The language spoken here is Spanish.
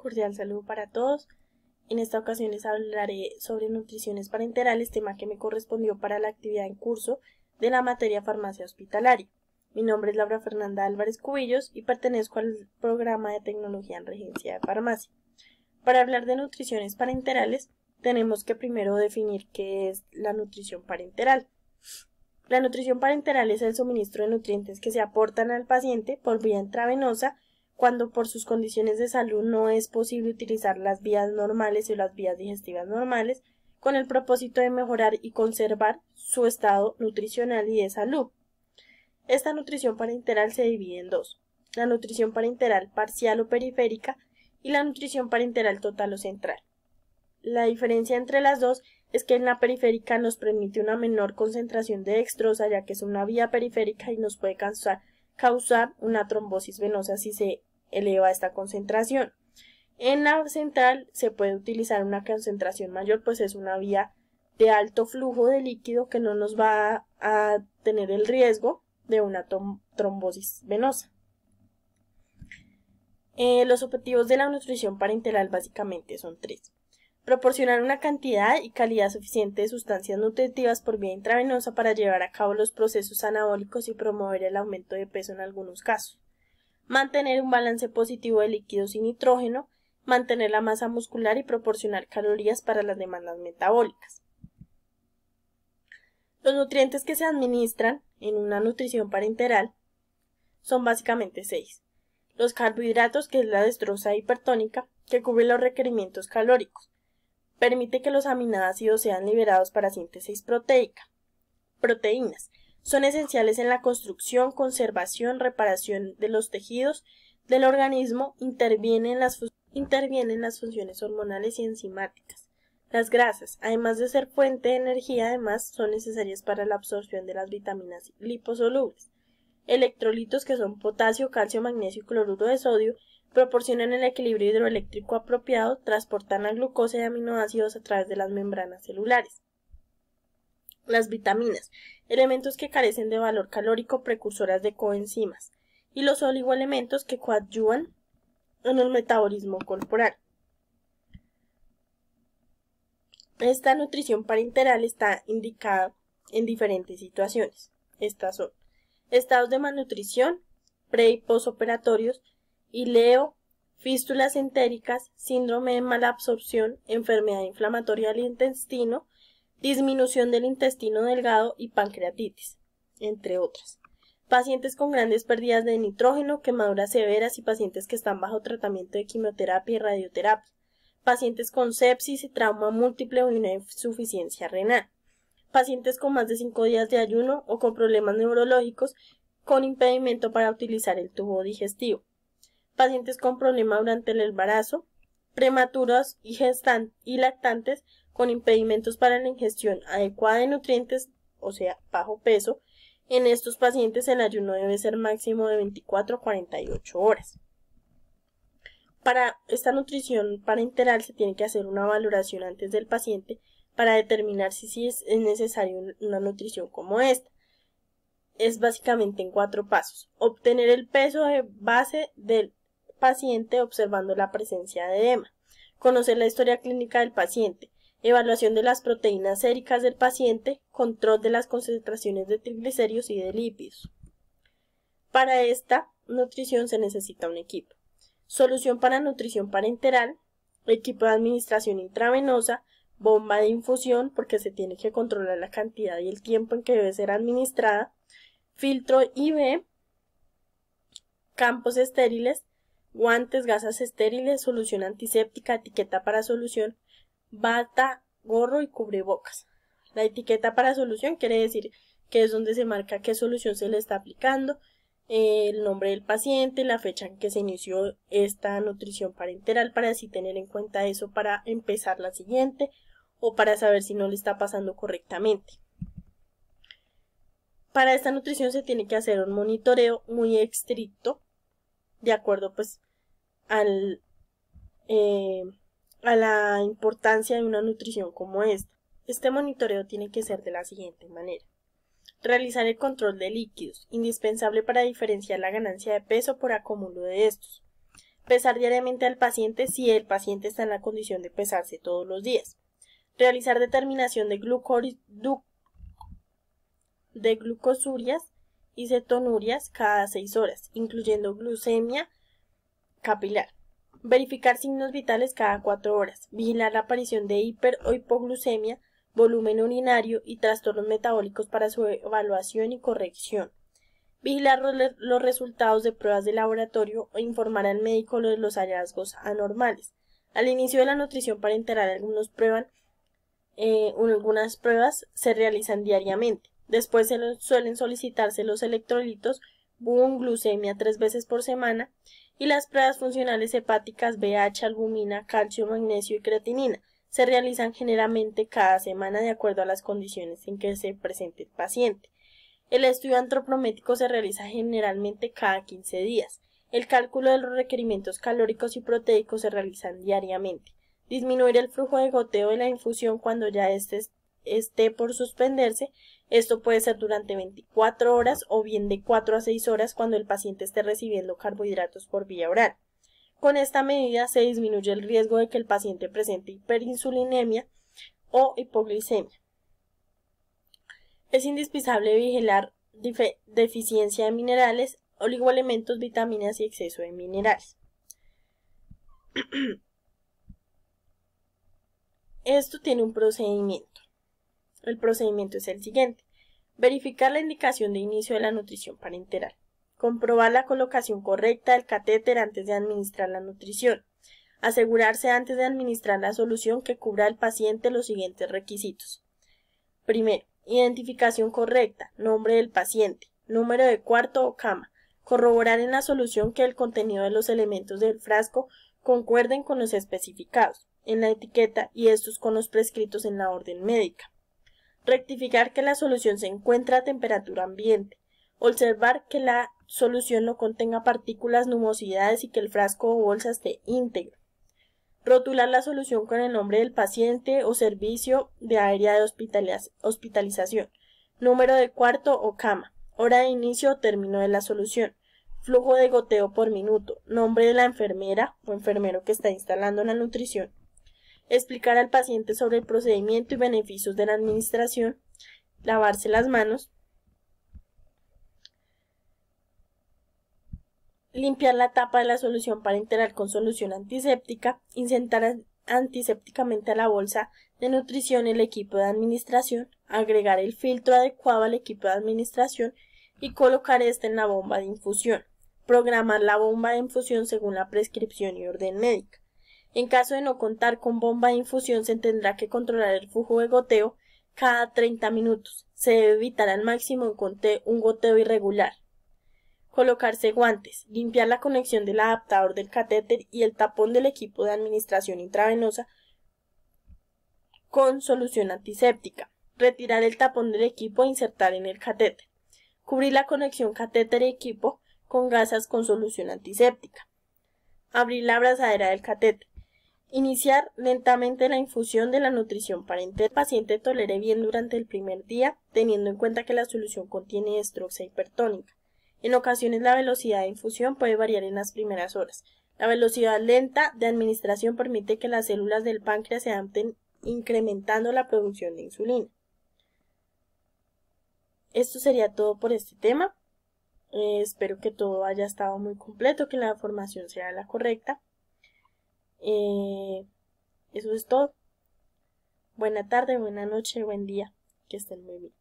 Cordial saludo para todos. En esta ocasión les hablaré sobre nutriciones parenterales, tema que me correspondió para la actividad en curso de la materia farmacia hospitalaria. Mi nombre es Laura Fernanda Álvarez Cubillos y pertenezco al programa de tecnología en regencia de farmacia. Para hablar de nutriciones parenterales, tenemos que primero definir qué es la nutrición parenteral. La nutrición parenteral es el suministro de nutrientes que se aportan al paciente por vía intravenosa cuando por sus condiciones de salud no es posible utilizar las vías normales o las vías digestivas normales, con el propósito de mejorar y conservar su estado nutricional y de salud. Esta nutrición parenteral se divide en dos, la nutrición parenteral parcial o periférica y la nutrición parenteral total o central. La diferencia entre las dos es que en la periférica nos permite una menor concentración de dextrosa ya que es una vía periférica y nos puede causar, causar una trombosis venosa si se eleva esta concentración. En la central se puede utilizar una concentración mayor, pues es una vía de alto flujo de líquido que no nos va a, tener el riesgo de una trombosis venosa. Eh, los objetivos de la nutrición parenteral básicamente son tres. Proporcionar una cantidad y calidad suficiente de sustancias nutritivas por vía intravenosa para llevar a cabo los procesos anabólicos y promover el aumento de peso en algunos casos mantener un balance positivo de líquidos y nitrógeno, mantener la masa muscular y proporcionar calorías para las demandas metabólicas. Los nutrientes que se administran en una nutrición parenteral son básicamente seis. Los carbohidratos, que es la destroza hipertónica, que cubre los requerimientos calóricos. Permite que los aminoácidos sean liberados para síntesis proteica. Proteínas, son esenciales en la construcción, conservación, reparación de los tejidos del organismo, intervienen las, las funciones hormonales y enzimáticas. Las grasas, además de ser fuente de energía, además son necesarias para la absorción de las vitaminas liposolubles. Electrolitos que son potasio, calcio, magnesio y cloruro de sodio proporcionan el equilibrio hidroeléctrico apropiado, transportan la glucosa y aminoácidos a través de las membranas celulares. Las vitaminas, elementos que carecen de valor calórico, precursoras de coenzimas, y los oligoelementos que coadyuvan en el metabolismo corporal. Esta nutrición parenteral está indicada en diferentes situaciones. Estas son estados de malnutrición, pre y posoperatorios, leo, fístulas entéricas, síndrome de mala absorción, enfermedad inflamatoria del intestino, disminución del intestino delgado y pancreatitis, entre otras. Pacientes con grandes pérdidas de nitrógeno, quemaduras severas y pacientes que están bajo tratamiento de quimioterapia y radioterapia. Pacientes con sepsis y trauma múltiple o una insuficiencia renal. Pacientes con más de 5 días de ayuno o con problemas neurológicos con impedimento para utilizar el tubo digestivo. Pacientes con problema durante el embarazo, prematuras y, y lactantes con impedimentos para la ingestión adecuada de nutrientes, o sea, bajo peso, en estos pacientes el ayuno debe ser máximo de 24 a 48 horas. Para esta nutrición parenteral se tiene que hacer una valoración antes del paciente para determinar si, es, necesario una nutrición como esta. Es básicamente en cuatro pasos. Obtener el peso de base del paciente observando la presencia de edema, conocer la historia clínica del paciente, evaluación de las proteínas séricas del paciente, control de las concentraciones de triglicéridos y de lípidos. Para esta nutrición se necesita un equipo. Solución para nutrición parenteral, equipo de administración intravenosa, bomba de infusión porque se tiene que controlar la cantidad y el tiempo en que debe ser administrada, filtro IV, campos estériles, guantes, gasas estériles, solución antiséptica, etiqueta para solución, bata, gorro y cubrebocas. La etiqueta para solución quiere decir que es donde se marca qué solución se le está aplicando, el nombre del paciente, la fecha en que se inició esta nutrición parenteral para así tener en cuenta eso para empezar la siguiente o para saber si no le está pasando correctamente. Para esta nutrición se tiene que hacer un monitoreo muy estricto de acuerdo pues al, eh, a la importancia de una nutrición como esta. Este monitoreo tiene que ser de la siguiente manera. Realizar el control de líquidos, indispensable para diferenciar la ganancia de peso por acúmulo de estos. Pesar diariamente al paciente si el paciente está en la condición de pesarse todos los días. Realizar determinación de, de glucosurias y cetonurias cada seis horas, incluyendo glucemia capilar. Verificar signos vitales cada cuatro horas. Vigilar la aparición de hiper o hipoglucemia, volumen urinario y trastornos metabólicos para su evaluación y corrección. Vigilar los resultados de pruebas de laboratorio o e informar al médico de los hallazgos anormales. Al inicio de la nutrición para algunos prueban, eh, algunas pruebas se realizan diariamente. Después se suelen solicitarse los electrolitos, BUN, glucemia tres veces por semana, y las pruebas funcionales hepáticas BH, albumina, calcio, magnesio y creatinina. Se realizan generalmente cada semana de acuerdo a las condiciones en que se presente el paciente. El estudio antropométrico se realiza generalmente cada 15 días. El cálculo de los requerimientos calóricos y proteicos se realizan diariamente. Disminuir el flujo de goteo de la infusión cuando ya este esté por suspenderse esto puede ser durante 24 horas o bien de 4 a 6 horas cuando el paciente esté recibiendo carbohidratos por vía oral. Con esta medida se disminuye el riesgo de que el paciente presente hiperinsulinemia o hipoglicemia. Es indispensable vigilar deficiencia de minerales, oligoelementos, vitaminas y exceso de minerales. Esto tiene un procedimiento. El procedimiento es el siguiente. Verificar la indicación de inicio de la nutrición parenteral. Comprobar la colocación correcta del catéter antes de administrar la nutrición. Asegurarse antes de administrar la solución que cubra al paciente los siguientes requisitos. Primero, identificación correcta, nombre del paciente, número de cuarto o cama. Corroborar en la solución que el contenido de los elementos del frasco concuerden con los especificados en la etiqueta y estos con los prescritos en la orden médica rectificar que la solución se encuentra a temperatura ambiente, observar que la solución no contenga partículas, numosidades y que el frasco o bolsa esté íntegro, rotular la solución con el nombre del paciente o servicio de área de hospitalización, número de cuarto o cama, hora de inicio o término de la solución, flujo de goteo por minuto, nombre de la enfermera o enfermero que está instalando la nutrición, explicar al paciente sobre el procedimiento y beneficios de la administración, lavarse las manos, limpiar la tapa de la solución para parenteral con solución antiséptica, insertar antisépticamente a la bolsa de nutrición el equipo de administración, agregar el filtro adecuado al equipo de administración y colocar este en la bomba de infusión, programar la bomba de infusión según la prescripción y orden médica, en caso de no contar con bomba de infusión, se tendrá que controlar el flujo de goteo cada 30 minutos. Se debe evitar al máximo un goteo irregular. Colocarse guantes, limpiar la conexión del adaptador del catéter y el tapón del equipo de administración intravenosa con solución antiséptica. Retirar el tapón del equipo e insertar en el catéter. Cubrir la conexión catéter-equipo con gasas con solución antiséptica. Abrir la abrazadera del catéter. Iniciar lentamente la infusión de la nutrición parenteral. El paciente tolere bien durante el primer día, teniendo en cuenta que la solución contiene estroxa hipertónica. En ocasiones la velocidad de infusión puede variar en las primeras horas. La velocidad lenta de administración permite que las células del páncreas se adapten incrementando la producción de insulina. Esto sería todo por este tema. Eh, espero que todo haya estado muy completo, que la formación sea la correcta. Eh, eso es todo. Buena tarde, buena noche, buen día. Que estén muy bien.